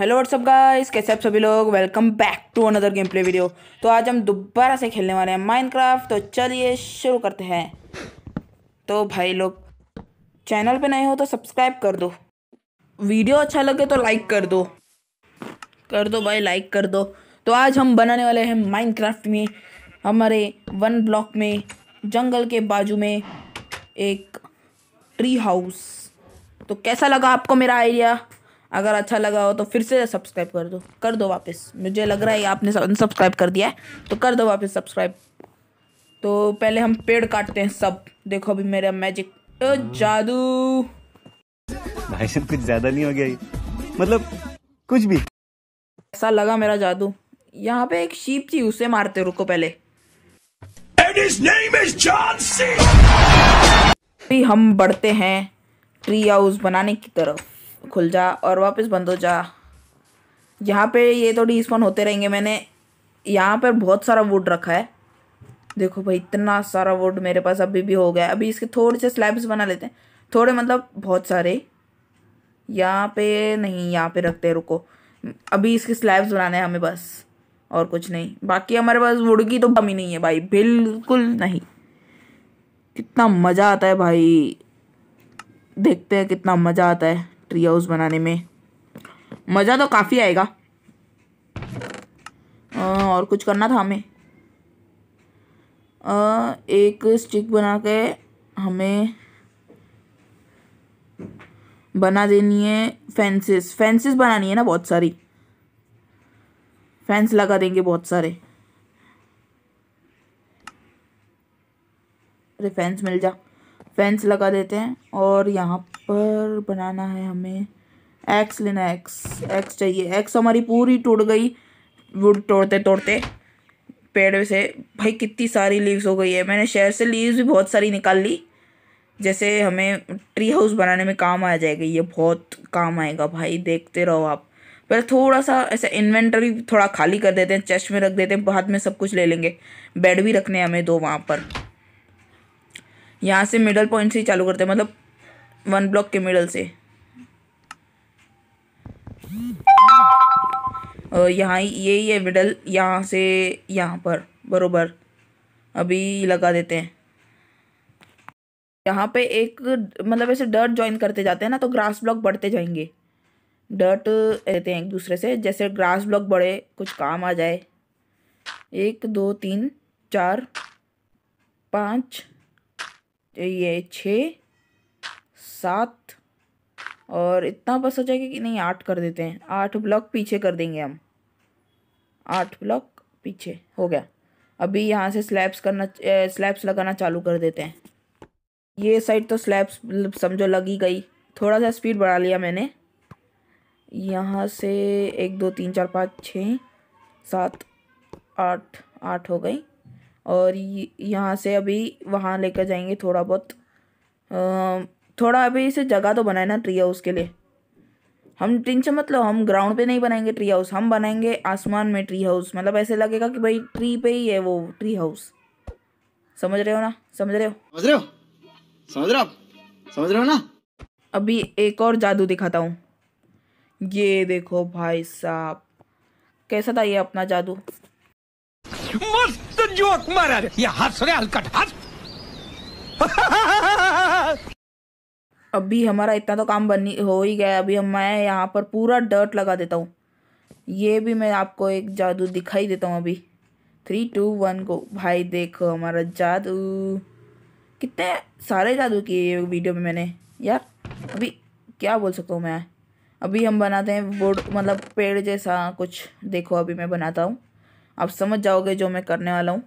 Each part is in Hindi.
हेलो व्हाट्सअप गाइस कैसे आप सभी लोग welcome back to another gameplay video तो आज हम दोबारा से खेलने वाले हैं माइनक्राफ्ट तो चलिए शुरू करते हैं तो भाई लोग चैनल पे नए हो तो सब्सक्राइब कर दो वीडियो अच्छा लगे तो लाइक कर दो कर दो भाई लाइक कर दो तो आज हम बनाने वाले हैं माइनक्राफ्ट में हमारे वन ब्लॉक में जंगल के बाजू में एक ट्री हाउस तो कैसा लगा आपको मेरा आइडिया अगर अच्छा लगा हो तो फिर से सब्सक्राइब कर दो कर दो वापस मुझे लग रहा है आपने सब्सक्राइब कर दिया है तो कर दो वापस सब्सक्राइब तो पहले हम पेड़ काटते हैं सब देखो अभी मेरा मैजिक तो हाँ। जादू भाई कुछ ज़्यादा नहीं हो गया मतलब कुछ भी ऐसा लगा मेरा जादू यहाँ पे एक शीप थी उसे मारते रुको पहले हम बढ़ते हैं ट्री हाउस बनाने की तरफ खुल जा और वापस बंद हो जा यहाँ पे ये तो डिस्पॉन होते रहेंगे मैंने यहाँ पर बहुत सारा वुड रखा है देखो भाई इतना सारा वुड मेरे पास अभी भी हो गया अभी इसके थोड़े से स्लैब्स बना लेते हैं थोड़े मतलब बहुत सारे यहाँ पे नहीं यहाँ पे रखते हैं रुको अभी इसके स्लैब्स बनाने हैं हमें बस और कुछ नहीं बाकी हमारे पास वुड की तो कमी नहीं है भाई बिल्कुल नहीं कितना मज़ा आता है भाई देखते हैं कितना मज़ा आता है ट्री हाउस बनाने में मज़ा तो काफ़ी आएगा आ, और कुछ करना था हमें आ, एक स्टिक बना के हमें बना देनी है फेंसेस फेंसेस बनानी है ना बहुत सारी फैंस लगा देंगे बहुत सारे अरे फैंस मिल जा फेंस लगा देते हैं और यहाँ पर बनाना है हमें एक्स लेना है एक्स एक्स चाहिए एक्स हमारी पूरी टूट गई वुड तोड़ते तोड़ते पेड़ से भाई कितनी सारी लीव्स हो गई है मैंने शहर से लीव्स भी बहुत सारी निकाल ली जैसे हमें ट्री हाउस बनाने में काम आ जाएगा ये बहुत काम आएगा भाई देखते रहो आप पहले थोड़ा सा ऐसे इन्वेंटरी थोड़ा खाली कर देते हैं चेस्ट में रख देते हैं बाद में सब कुछ ले लेंगे बेड भी रखने हमें दो वहाँ पर यहाँ से मिडल पॉइंट से ही चालू करते हैं मतलब वन ब्लॉक के मिडल से यहाँ यही है मिडल यहाँ से यहाँ पर बरोबर अभी लगा देते हैं यहाँ पे एक मतलब ऐसे डर्ट ज्वाइन करते जाते हैं ना तो ग्रास ब्लॉक बढ़ते जाएंगे डर्ट रहते हैं एक दूसरे से जैसे ग्रास ब्लॉक बढ़े कुछ काम आ जाए एक दो तीन चार पाँच ये छः सात और इतना बस हो जाएगा कि नहीं आठ कर देते हैं आठ ब्लॉक पीछे कर देंगे हम आठ ब्लॉक पीछे हो गया अभी यहाँ से स्लैब्स करना स्लैब्स लगाना चालू कर देते हैं ये साइड तो स्लैब्स समझो लगी गई थोड़ा सा स्पीड बढ़ा लिया मैंने यहाँ से एक दो तीन चार पाँच छः सात आठ आठ हो गई और यहाँ से अभी वहाँ लेकर जाएंगे थोड़ा बहुत थोड़ा अभी इसे जगह तो बनाए ना ट्री हाउस के लिए हम टेंशन मतलब हम ग्राउंड पे नहीं बनाएंगे ट्री हाउस हम बनाएंगे आसमान में ट्री हाउस मतलब ऐसे लगेगा कि भाई ट्री पे ही है वो ट्री हाउस समझ रहे हो ना समझ रहे हो समझ रहे हो समझ रहे हो समझ रहे हो ना अभी एक और जादू दिखाता हूँ ये देखो भाई साहब कैसा था ये अपना जादू मस्त जोक मारा रे ये हंस रे हलकट हंस अभी हमारा इतना तो काम बनी हो ही गया अभी हम मैं यहाँ पर पूरा डर्ट लगा देता हूँ ये भी मैं आपको एक जादू दिखाई देता हूँ अभी थ्री टू वन को भाई देखो हमारा जादू कितने सारे जादू किए वीडियो में मैंने यार अभी क्या बोल सकता हूँ मैं अभी हम बनाते हैं बोर्ड मतलब पेड़ जैसा कुछ देखो अभी मैं बनाता हूँ आप समझ जाओगे जो मैं करने वाला हूँ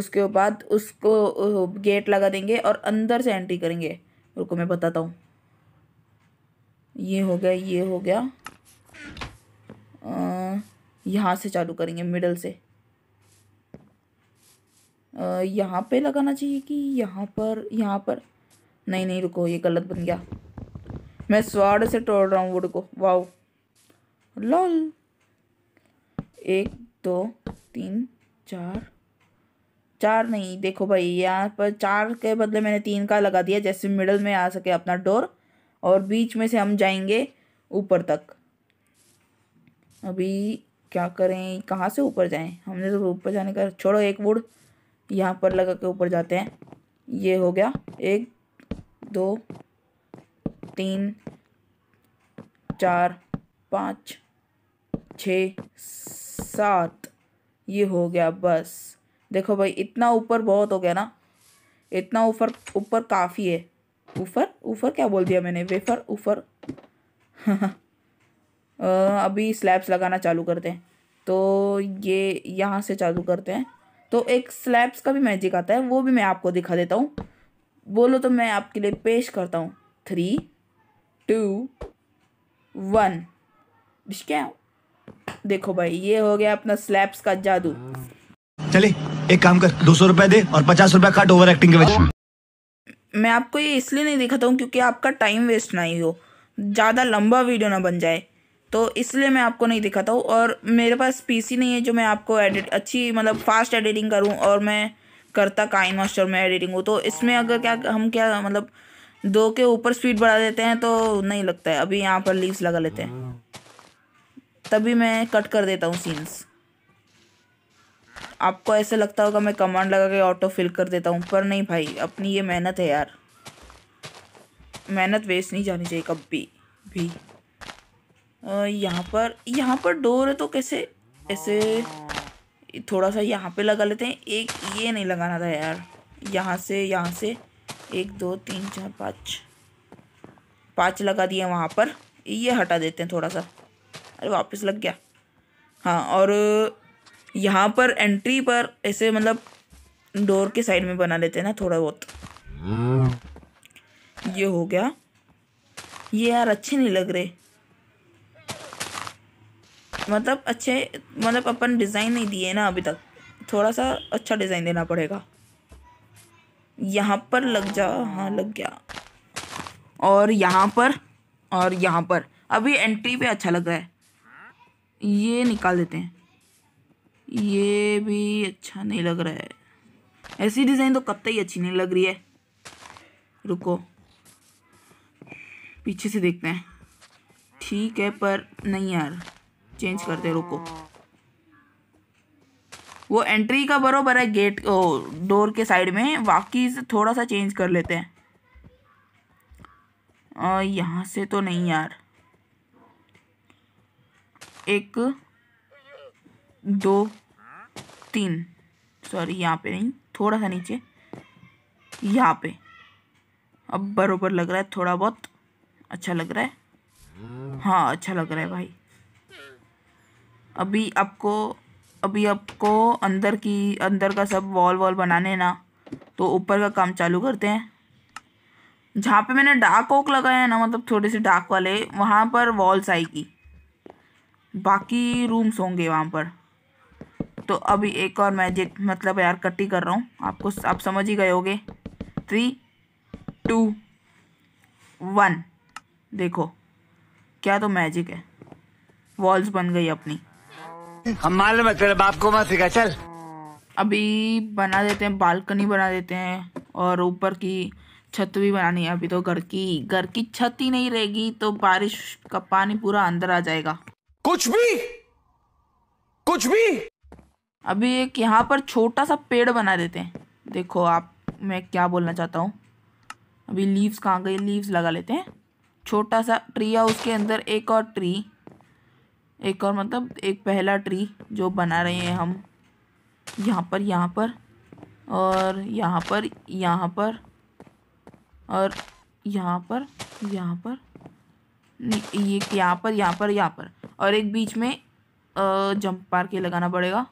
उसके बाद उसको गेट लगा देंगे और अंदर से एंट्री करेंगे रुको मैं बताता हूँ ये हो गया ये हो गया यहाँ से चालू करेंगे मिडल से यहाँ पे लगाना चाहिए कि यहाँ पर यहाँ पर नहीं नहीं रुको ये गलत बन गया मैं स्वाड से तोड़ रहा हूँ वुड को वाओ लॉल एक दो तीन चार चार नहीं देखो भाई यहाँ पर चार के बदले मैंने तीन का लगा दिया जैसे मिडल में आ सके अपना डोर और बीच में से हम जाएंगे ऊपर तक अभी क्या करें कहाँ से ऊपर जाएं हमने तो ऊपर जाने का छोड़ो एक वुड यहाँ पर लगा के ऊपर जाते हैं ये हो गया एक दो तीन चार पाँच छः सात ये हो गया बस देखो भाई इतना ऊपर बहुत हो गया ना इतना ऊपर ऊपर काफ़ी है ऊपर ऊपर क्या बोल दिया मैंने वेफर ऊपर अभी स्लैब्स लगाना चालू करते हैं तो ये यहाँ से चालू करते हैं तो एक स्लैब्स का भी मैजिक आता है वो भी मैं आपको दिखा देता हूँ बोलो तो मैं आपके लिए पेश करता हूँ थ्री टू वन क्या देखो भाई ये हो गया अपना स्लैब्स का जादू चले एक काम कर दो सौ रुपए दे और पचास रुपए काट ओवर एक्टिंग के वजह मैं आपको ये इसलिए नहीं दिखाता हूँ क्योंकि आपका टाइम वेस्ट ना ही हो ज़्यादा लंबा वीडियो ना बन जाए तो इसलिए मैं आपको नहीं दिखाता हूँ और मेरे पास पीसी नहीं है जो मैं आपको एडिट अच्छी मतलब फास्ट एडिटिंग करूँ और मैं करता काइन मास्टर में एडिटिंग हूँ तो इसमें अगर क्या हम क्या मतलब दो के ऊपर स्पीड बढ़ा देते हैं तो नहीं लगता है अभी यहाँ पर लीव्स लगा लेते हैं तभी मैं कट कर देता हूँ सीन्स आपको ऐसा लगता होगा मैं कमांड लगा के ऑटो फिल कर देता हूँ पर नहीं भाई अपनी ये मेहनत है यार मेहनत वेस्ट नहीं जानी चाहिए कभी भी यहाँ पर यहाँ पर डोर है तो कैसे ऐसे थोड़ा सा यहाँ पे लगा लेते हैं एक ये नहीं लगाना था यार यहाँ से यहाँ से एक दो तीन चार पाँच पाँच लगा दिए वहाँ पर ये हटा देते हैं थोड़ा सा अरे वापस लग गया हाँ और यहाँ पर एंट्री पर ऐसे मतलब डोर के साइड में बना लेते हैं ना थोड़ा बहुत ये हो गया ये यार अच्छे नहीं लग रहे मतलब अच्छे मतलब अपन डिज़ाइन नहीं दिए ना अभी तक थोड़ा सा अच्छा डिज़ाइन देना पड़ेगा यहाँ पर लग जा हाँ लग गया और यहाँ पर और यहाँ पर अभी एंट्री पे अच्छा लग रहा है ये निकाल देते हैं ये भी अच्छा नहीं लग रहा है ऐसी डिज़ाइन तो कब तक ही अच्छी नहीं लग रही है रुको पीछे से देखते हैं ठीक है पर नहीं यार चेंज करते रुको वो एंट्री का बरोबर है गेट ओ डोर के साइड में बाकी से थोड़ा सा चेंज कर लेते हैं यहाँ से तो नहीं यार एक दो तीन सॉरी यहाँ पे नहीं थोड़ा सा नीचे यहाँ पे अब बरोबर लग रहा है थोड़ा बहुत अच्छा लग रहा है हाँ अच्छा लग रहा है भाई अभी आपको अभी आपको अंदर की अंदर का सब वॉल वॉल बनाने ना तो ऊपर का काम चालू करते हैं जहाँ पे मैंने डार्क ओक लगाया है ना मतलब थोड़े से डार्क वाले वहाँ पर वॉल्स आएगी बाकी रूम्स होंगे वहाँ पर तो अभी एक और मैजिक मतलब यार कट्टी कर रहा हूँ आपको आप समझ ही गए होगे थ्री टू वन देखो क्या तो मैजिक है वॉल्स बन गई अपनी हम मालूम है तेरे बाप को मत सिखा चल अभी बना देते हैं बालकनी बना देते हैं और ऊपर की छत भी बनानी है अभी तो घर की घर की छत ही नहीं रहेगी तो बारिश का पानी पूरा अंदर आ जाएगा कुछ भी कुछ भी अभी एक यहाँ पर छोटा सा पेड़ बना देते हैं देखो आप मैं क्या बोलना चाहता हूँ अभी लीव्स कहाँ गए लीव्स लगा लेते हैं छोटा सा ट्री या उसके अंदर एक और ट्री एक और मतलब एक पहला ट्री जो बना रहे हैं हम यहाँ पर यहाँ पर और यहाँ पर यहाँ पर और यहाँ पर यहाँ पर ये यहाँ पर यहाँ पर यहाँ पर और एक बीच में जंप पार के लगाना पड़ेगा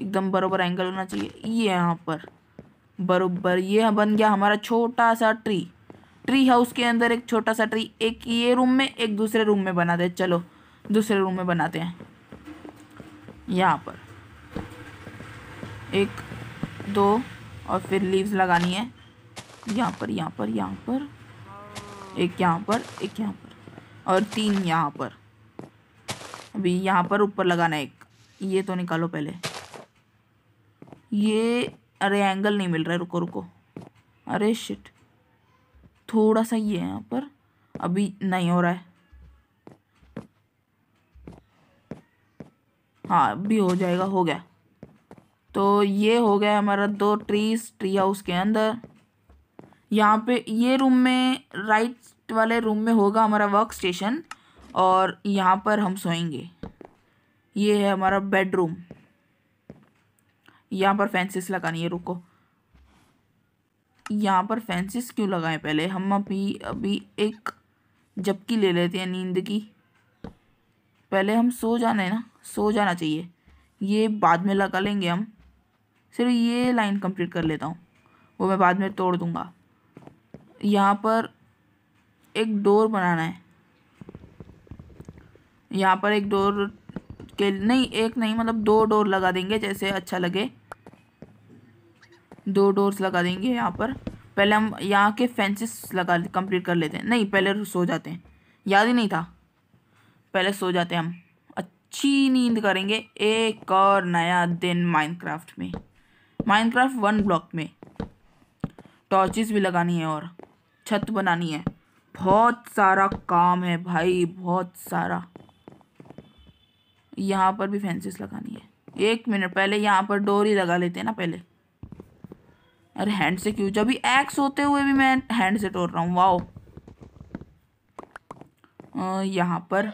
एकदम बरोबर एंगल होना चाहिए ये यहाँ पर बरोबर ये बन गया हमारा छोटा सा ट्री ट्री हाउस के अंदर एक छोटा सा ट्री एक ये रूम में एक दूसरे रूम में बनाते दे चलो दूसरे रूम में बनाते हैं यहाँ पर एक दो और फिर लीव्स लगानी है यहाँ पर यहाँ पर यहाँ पर एक यहाँ पर एक यहाँ पर और तीन यहाँ पर अभी यहाँ पर ऊपर लगाना है एक ये तो निकालो पहले ये अरे एंगल नहीं मिल रहा है रुको रुको अरे शिट थोड़ा सा ये है यहाँ पर अभी नहीं हो रहा है हाँ अभी हो जाएगा हो गया तो ये हो गया हमारा दो ट्रीज ट्री हाउस के अंदर यहाँ पे ये रूम में राइट वाले रूम में होगा हमारा वर्क स्टेशन और यहाँ पर हम सोएंगे ये है हमारा बेडरूम यहाँ पर फैंसिस लगानी है रुको यहाँ पर फैंसिस क्यों लगाएं पहले हम अभी अभी एक जबकि ले लेते हैं नींद की पहले हम सो जाना है ना सो जाना चाहिए ये बाद में लगा लेंगे हम सिर्फ ये लाइन कंप्लीट कर लेता हूँ वो मैं बाद में तोड़ दूँगा यहाँ पर एक डोर बनाना है यहाँ पर एक डोर के नहीं एक नहीं मतलब दो डोर लगा देंगे जैसे अच्छा लगे दो डोर्स लगा देंगे यहाँ पर पहले हम यहाँ के फेंसेस लगा कंप्लीट कर लेते हैं नहीं पहले सो जाते हैं याद ही नहीं था पहले सो जाते हैं हम अच्छी नींद करेंगे एक और नया दिन माइनक्राफ्ट में माइनक्राफ्ट वन ब्लॉक में टॉर्चेस भी लगानी है और छत बनानी है बहुत सारा काम है भाई बहुत सारा यहाँ पर भी फेंसिस लगानी है एक मिनट पहले यहाँ पर डोर ही लगा लेते हैं ना पहले अरे हैंड से क्यों जब एक्स होते हुए भी मैं हैंड से तोड़ रहा हूँ वाओ यहाँ पर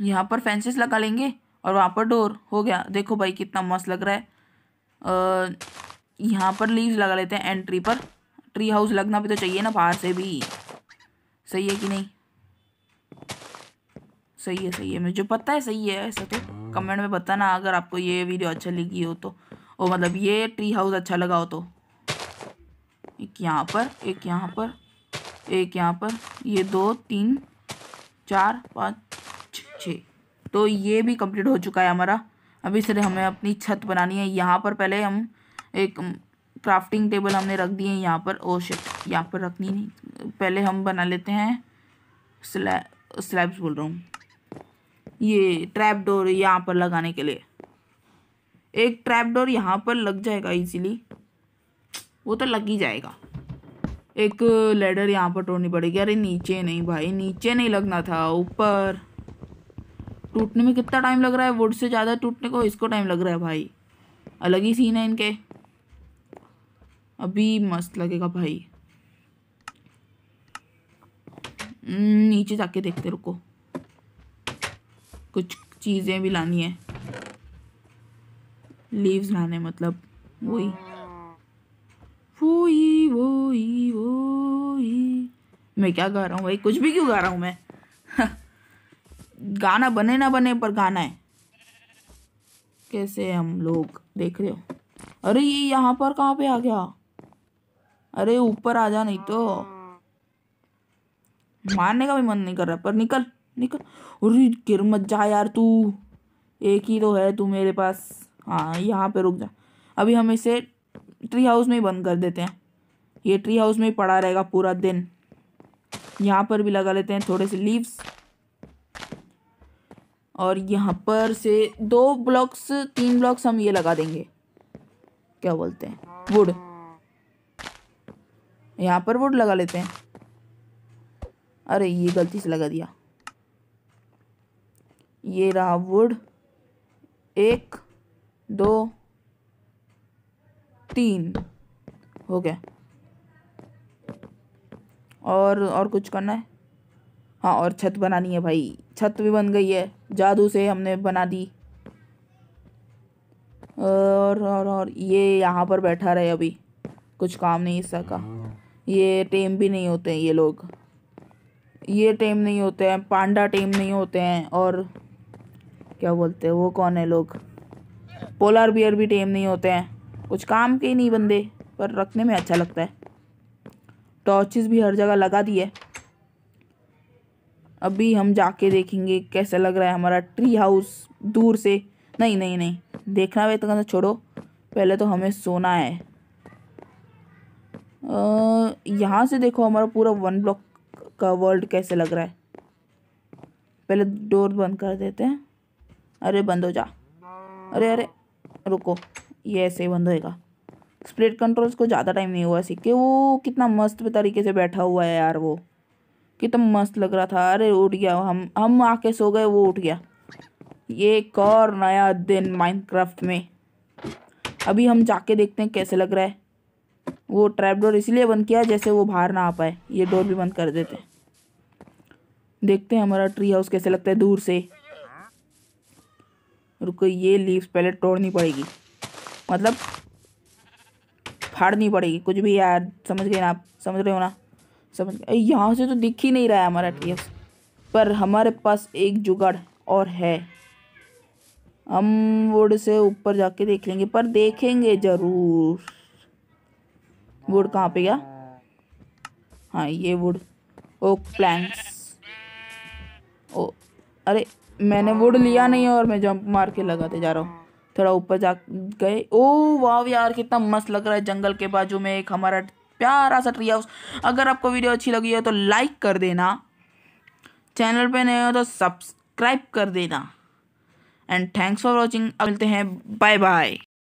यहाँ पर फेंसिस लगा लेंगे और वहाँ पर डोर हो गया देखो भाई कितना मस्त लग रहा है यहाँ पर लीव्स लगा लेते हैं एंट्री पर ट्री हाउस लगना भी तो चाहिए ना बाहर से भी सही है कि नहीं सही है सही है मुझे पता है सही है ऐसा तो हाँ। कमेंट में बताना अगर आपको ये वीडियो अच्छा लगी हो तो और मतलब ये ट्री हाउस अच्छा लगा हो तो एक यहाँ पर एक यहाँ पर एक यहाँ पर ये दो तीन चार पाँच छः तो ये भी कंप्लीट हो चुका है हमारा अभी सर हमें अपनी छत बनानी है यहाँ पर पहले हम एक क्राफ्टिंग टेबल हमने रख दी है यहाँ पर ओश यहाँ पर रखनी नहीं पहले हम बना लेते हैं स्लैब स्लैब्स बोल रहा हूँ ये ट्रैप डोर यहाँ पर लगाने के लिए एक ट्रैप डोर यहाँ पर लग जाएगा इजीली वो तो लग ही जाएगा एक लेडर यहाँ पर तोड़नी पड़ेगी अरे नीचे नहीं भाई नीचे नहीं लगना था ऊपर टूटने में कितना टाइम लग रहा है वुड से ज़्यादा टूटने को इसको टाइम लग रहा है भाई अलग ही सीन है इनके अभी मस्त लगेगा भाई हम्म, नीचे जाके देखते रुको कुछ चीज़ें भी लानी है लीव्स लाने मतलब वही वो ही वो ही वो ही मैं क्या गा रहा हूँ भाई कुछ भी क्यों गा रहा हूँ मैं हाँ। गाना बने ना बने पर गाना है कैसे हम लोग देख रहे हो अरे ये यहाँ पर कहाँ पे आ गया अरे ऊपर आ जा नहीं तो मारने का भी मन नहीं कर रहा पर निकल निकल अरे गिर मत जा यार तू एक ही तो है तू मेरे पास हाँ यहाँ पे रुक जा अभी हम इसे ट्री हाउस में ही बंद कर देते हैं ये ट्री हाउस में ही पड़ा रहेगा पूरा दिन यहाँ पर भी लगा लेते हैं थोड़े से लीव्स और यहाँ पर से दो ब्लॉक्स तीन ब्लॉक्स हम ये लगा देंगे क्या बोलते हैं वुड यहाँ पर वुड लगा लेते हैं अरे ये गलती से लगा दिया ये रहा वुड एक दो तीन हो गया और और कुछ करना है हाँ और छत बनानी है भाई छत भी बन गई है जादू से हमने बना दी और और और ये यहाँ पर बैठा रहे अभी कुछ काम नहीं सका ये टेम भी नहीं होते हैं ये लोग ये टेम नहीं होते हैं पांडा टेम नहीं होते हैं और क्या बोलते हैं वो कौन है लोग पोलर बियर भी टेम नहीं होते हैं कुछ काम के ही नहीं बंदे पर रखने में अच्छा लगता है टॉर्चेस भी हर जगह लगा दी है अभी हम जाके देखेंगे कैसा लग रहा है हमारा ट्री हाउस दूर से नहीं नहीं नहीं देखना वे तक तो छोड़ो पहले तो हमें सोना है यहाँ से देखो हमारा पूरा वन ब्लॉक का वर्ल्ड कैसे लग रहा है पहले डोर बंद कर देते हैं अरे बंद हो जा अरे अरे रुको ये ऐसे ही बंद होएगा स्प्लिट कंट्रोल्स को ज़्यादा टाइम नहीं हुआ सीख के वो कितना मस्त तरीके से बैठा हुआ है यार वो कितना मस्त लग रहा था अरे उठ गया हम हम आके सो गए वो उठ गया ये एक और नया दिन माइनक्राफ्ट में अभी हम जाके देखते हैं कैसे लग रहा है वो ट्रैप डोर इसलिए बंद किया जैसे वो बाहर ना आ पाए ये डोर भी बंद कर देते हैं देखते हैं हमारा ट्री हाउस कैसे लगता है दूर से रुको ये लीव्स पहले तोड़नी पड़ेगी मतलब फाड़नी पड़ेगी कुछ भी यार समझ गए ना आप समझ रहे हो ना समझ गए यहाँ से तो दिख ही नहीं रहा है हमारा टी पर हमारे पास एक जुगाड़ और है हम वुड से ऊपर जाके देख लेंगे पर देखेंगे ज़रूर वुड कहाँ पे गया हाँ ये वुड ओक प्लैंक्स ओ अरे मैंने वुड लिया नहीं और मैं जंप मार के लगाते जा रहा हूँ थोड़ा ऊपर जा गए ओ वाह यार कितना मस्त लग रहा है जंगल के बाजू में एक हमारा प्यारा सा ट्री हाउस अगर आपको वीडियो अच्छी लगी हो तो लाइक कर देना चैनल पे नए हो तो सब्सक्राइब कर देना एंड थैंक्स फॉर वॉचिंग मिलते हैं बाय बाय